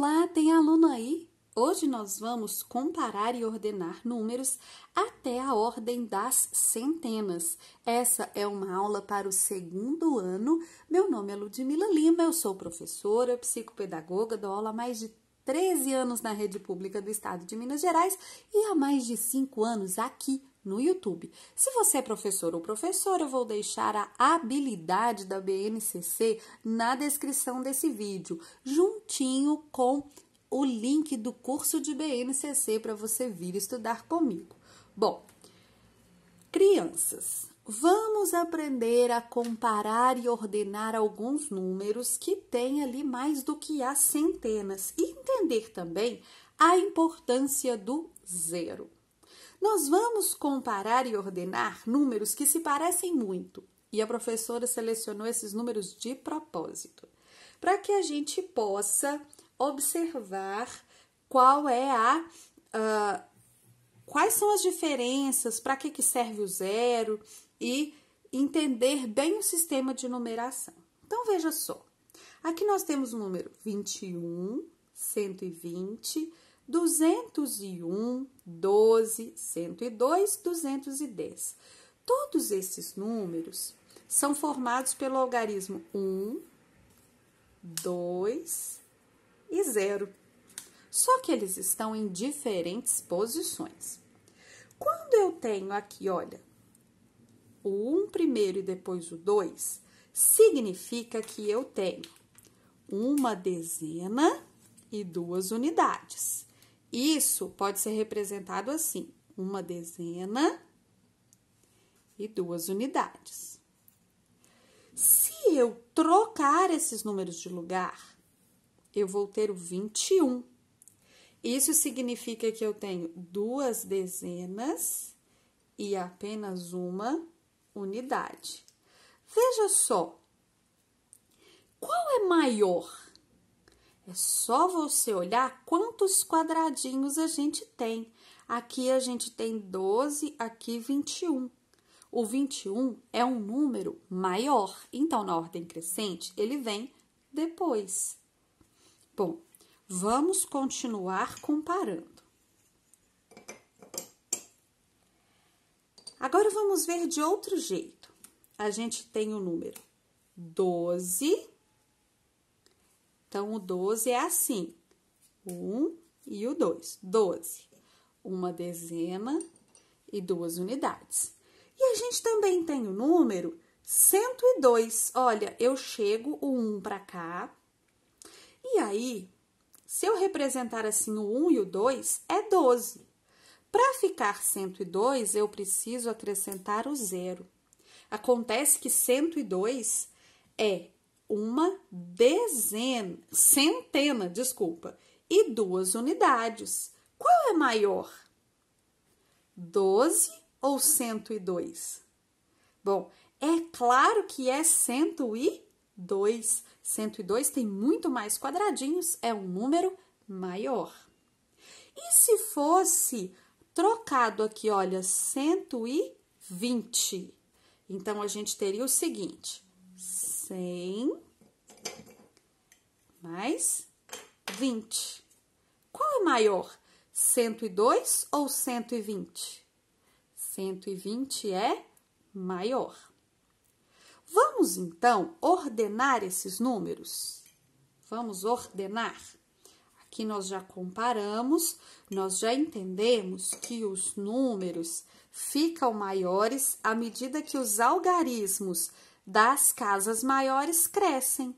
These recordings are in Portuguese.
Olá, tem aluno aí? Hoje nós vamos comparar e ordenar números até a ordem das centenas. Essa é uma aula para o segundo ano. Meu nome é Ludmila Lima, eu sou professora, psicopedagoga, dou aula há mais de 13 anos na rede pública do estado de Minas Gerais e há mais de 5 anos aqui no YouTube. Se você é professor ou professora, eu vou deixar a habilidade da BNCC na descrição desse vídeo, juntinho com o link do curso de BNCC para você vir estudar comigo. Bom, crianças, vamos aprender a comparar e ordenar alguns números que têm ali mais do que as centenas e entender também a importância do zero. Nós vamos comparar e ordenar números que se parecem muito, e a professora selecionou esses números de propósito, para que a gente possa observar qual é a. Uh, quais são as diferenças, para que, que serve o zero e entender bem o sistema de numeração. Então, veja só. Aqui nós temos o número 21, 120, 201, 12, 102, 210. Todos esses números são formados pelo algarismo 1, 2 e 0. Só que eles estão em diferentes posições. Quando eu tenho aqui, olha, o 1 primeiro e depois o 2, significa que eu tenho uma dezena e duas unidades. Isso pode ser representado assim: uma dezena e duas unidades. Se eu trocar esses números de lugar, eu vou ter o 21. Isso significa que eu tenho duas dezenas e apenas uma unidade. Veja só, qual é maior? É só você olhar quantos quadradinhos a gente tem. Aqui a gente tem 12, aqui 21. O 21 é um número maior, então na ordem crescente ele vem depois. Bom, vamos continuar comparando. Agora vamos ver de outro jeito. A gente tem o número 12 então, o 12 é assim: o 1 e o 2. 12. Uma dezena e duas unidades. E a gente também tem o número 102. Olha, eu chego o 1 para cá. E aí, se eu representar assim o 1 e o 2, é 12. Para ficar 102, eu preciso acrescentar o zero. Acontece que 102 é uma dezena, centena, desculpa, e duas unidades. Qual é maior? 12 ou 102? Bom, é claro que é 102. 102 tem muito mais quadradinhos, é um número maior. E se fosse trocado aqui, olha, 120? Então a gente teria o seguinte: 100 mais 20. Qual é maior, 102 ou 120? 120 é maior. Vamos então ordenar esses números? Vamos ordenar. Aqui nós já comparamos, nós já entendemos que os números ficam maiores à medida que os algarismos das casas maiores crescem.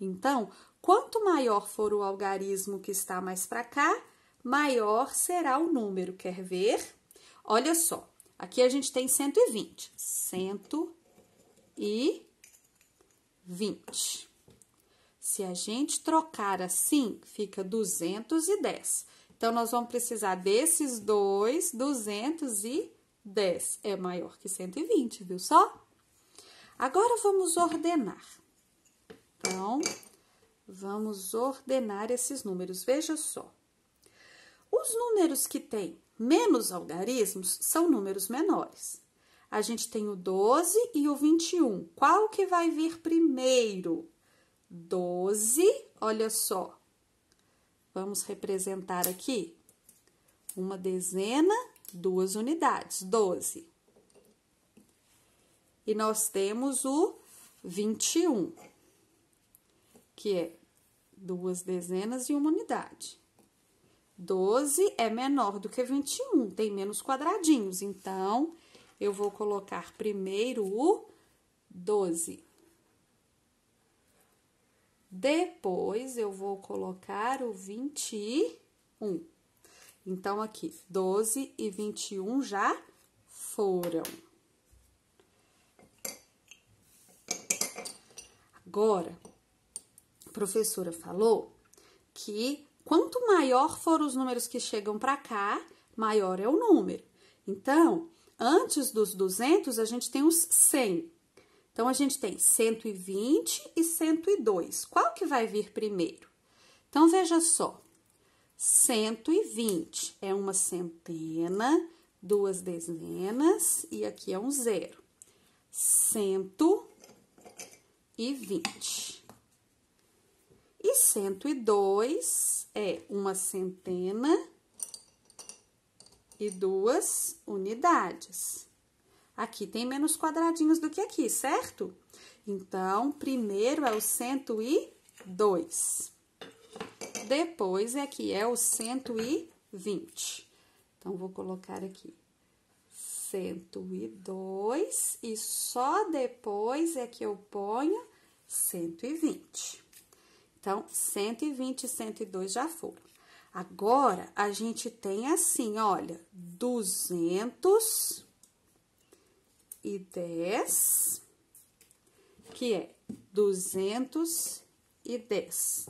Então, quanto maior for o algarismo que está mais para cá, maior será o número. Quer ver? Olha só, aqui a gente tem 120. 120. Se a gente trocar assim, fica 210. Então, nós vamos precisar desses dois, 210 é maior que 120, viu só? Agora vamos ordenar. Então, vamos ordenar esses números. Veja só. Os números que têm menos algarismos são números menores. A gente tem o 12 e o 21. Qual que vai vir primeiro? 12, olha só. Vamos representar aqui uma dezena, duas unidades, 12. E nós temos o 21, que é duas dezenas e uma unidade. 12 é menor do que 21, tem menos quadradinhos, então eu vou colocar primeiro o 12. Depois eu vou colocar o 21. Então aqui, 12 e 21 já foram. agora, a professora falou que quanto maior for os números que chegam para cá, maior é o número. Então, antes dos 200, a gente tem os 100. Então, a gente tem 120 e 102. Qual que vai vir primeiro? Então, veja só. 120 é uma centena, duas dezenas e aqui é um zero. 100 e 20. E 102 é uma centena e duas unidades. Aqui tem menos quadradinhos do que aqui, certo? Então, primeiro é o 102. Depois, aqui é, é o 120. Então, vou colocar aqui 102 e só depois é que eu ponho 120. Então, 120 e 102 já foram. Agora, a gente tem assim, olha, 200 e 10, que é 210.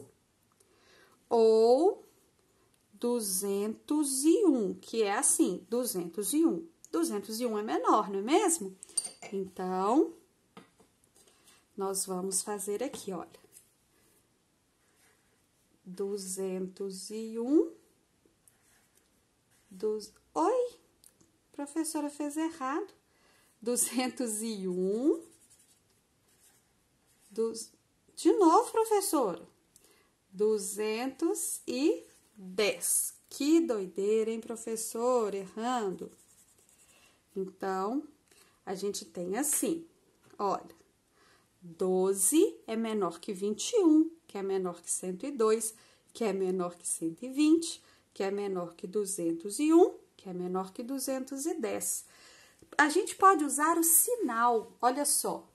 Ou 201, que é assim, 201. 201 é menor, não é mesmo? Então, nós vamos fazer aqui, olha. 201. Dos... Oi, a professora fez errado. 201. Dos... De novo, professora. 210. Que doideira, hein, professor? Errando. Então, a gente tem assim, olha, 12 é menor que 21, que é menor que 102, que é menor que 120, que é menor que 201, que é menor que 210. A gente pode usar o sinal, olha só.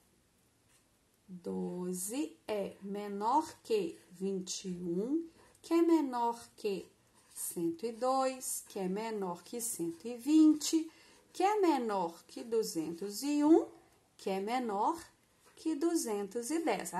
12 é menor que 21, que é menor que 102, que é menor que 120, que é menor que 201, que é menor que 210.